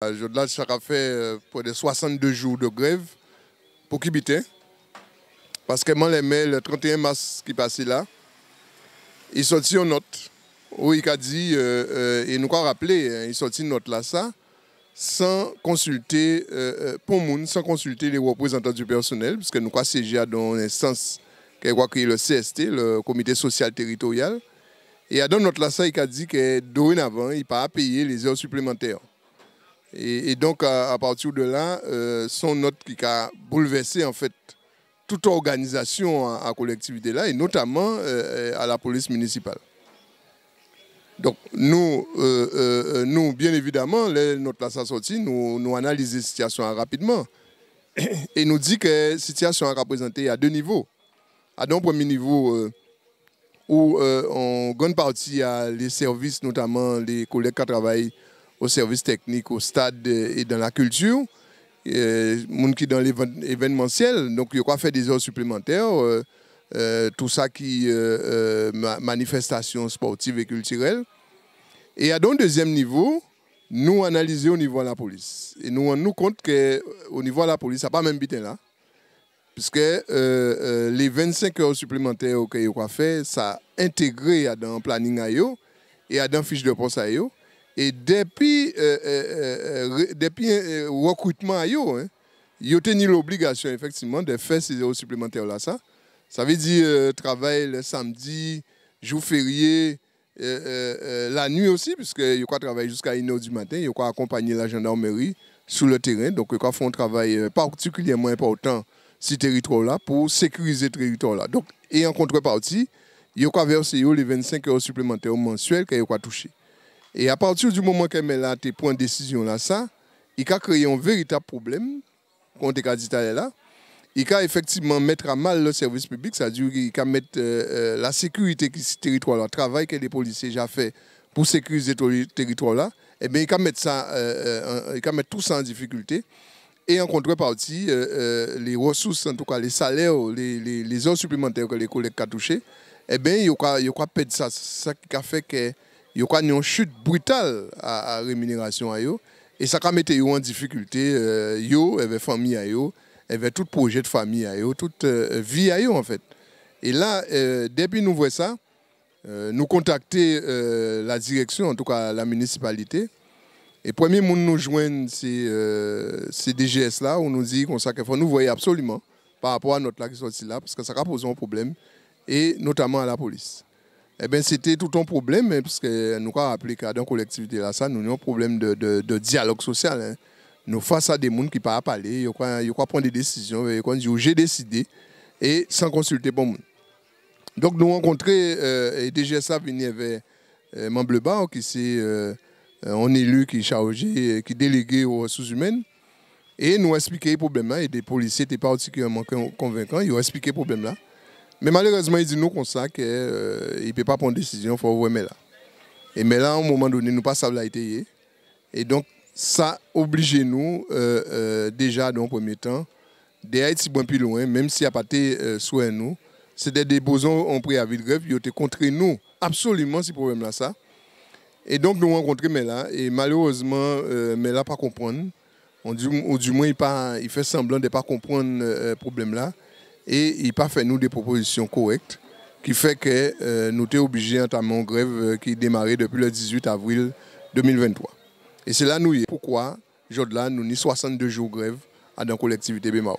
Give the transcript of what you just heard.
Aujourd'hui, ça a fait près de 62 jours de grève pour Kibité. Parce que moi, les le 31 mars qui passait là, ils sorti une note où il a dit, et euh, euh, nous rappeler rappelé, hein, il sorti une note là, ça, sans consulter euh, pour monde, sans consulter les représentants du personnel, parce que nous avons siégé dans sens sens qui est le CST, le Comité social territorial. Et dans notre là, ça, il a dit que dorénavant, il n'a pas payé payer les heures supplémentaires. Et, donc, à, partir de là, euh, son note qui a bouleversé, en fait, toute organisation à, collectivité là, et notamment euh, euh, à la police municipale. Donc, nous, euh, bien évidemment, notre place à nous, nous analysons la situation rapidement. Et nous dit que la situation est représentée à deux niveaux. À un premier niveau, où en grande partie, à les services, notamment les collègues qui travaillent au service technique, au stade et dans la culture. Les gens qui dans l'événementiel, donc ils quoi fait des heures supplémentaires. Euh, euh, tout ça qui est euh, manifestation sportive et culturelle. Et à un deuxième niveau, nous analysons au niveau de la police. Et nous on nous compte qu'au niveau de la police, ça n'a pas même bité là. Puisque les 25 heures supplémentaires que a quoi fait, ça a intégré dans le planning et dans la fiche de poste. Et depuis le euh, euh, euh, recrutement, ils hein, ont tenu l'obligation effectivement de faire ces euros supplémentaires là. Ça, ça veut dire travailler le samedi, jour férié, la nuit aussi, puisque ils ont travaillé jusqu'à 1h du matin, ils ont accompagné la gendarmerie sur le terrain. Donc, ils font un travail particulièrement important sur ce territoire là pour sécuriser ce territoire là. Donc, et en contrepartie, ils ont versé les 25 euros supplémentaires que qu'ils ont toucher. Et à partir du moment qu'elle tes pris une décision là, ça, il a créé un véritable problème quand les a dit là. Il effectivement mettre à mal le service public, c'est-à-dire qu'il mettre euh, euh, la sécurité qui ce territoire, le travail que les policiers ont fait pour sécuriser ce territoire là, et eh bien il mettre ça, euh, il mettre tout ça en difficulté. Et en contrepartie, les ressources, en tout cas les salaires, les, les, heures supplémentaires que les collègues ont touchées, et eh bien, il y a, il y ça, ça fait que il y a une chute brutale à, la rémunération à et ça a mis en difficulté euh, yo famille à eux, tout projet de famille à toute euh, vie à eux en fait. Et là, depuis depuis nous voyons ça, euh, nous contacter la direction, en tout cas la municipalité. Et premier monde nous joindre, c'est ces DGS là, on nous dit qu'on ça qu'il faut nous voyons absolument par rapport à notre là qui sorti là, parce que ça a posé un problème, et notamment à la police. Eh bien, c'était tout un problème, hein, parce que nous avons appelé dans la collectivité là, ça, nous avons un problème de, dialogue social. Hein. Nous face à des gens qui ne parlent pas parler, ils prendre des décisions, ils dire, j'ai décidé, et sans consulter bon monde. Donc nous avons rencontré, euh, et il y avait euh, Mambleba, qui c'est euh, un élu qui est chargé, euh, qui est délégué aux ressources humaines, et nous expliquer expliqué le là, et des policiers pas particulièrement convaincants, ils ont expliqué le problème là. Mais malheureusement, il dit nous comme ça qu'il ne peut pas prendre décision, il faut mais là. Et mais là, à un moment donné, nous pas ça eh. Et donc, ça obligeait nous, euh, euh, déjà dans le premier temps, d'être bon plus loin, même s'il n'y a pas de euh, nous, C'était des besoins en préavis de grève, ils ont contre nous. Absolument, ce problème-là, ça. Et donc, nous rencontré Mela, et malheureusement, Mela pas comprendre. On, ou du moins, il, pas, il fait semblant de ne pas comprendre le problème-là et il pas fait nous des propositions correctes qui fait que euh, nous sommes obligés d'entamer une grève euh, qui démarrait depuis le 18 avril 2023. Et c'est là nous y est. Pourquoi, aujourd'hui, nous ni 62 jours de grève à la collectivité Bémao.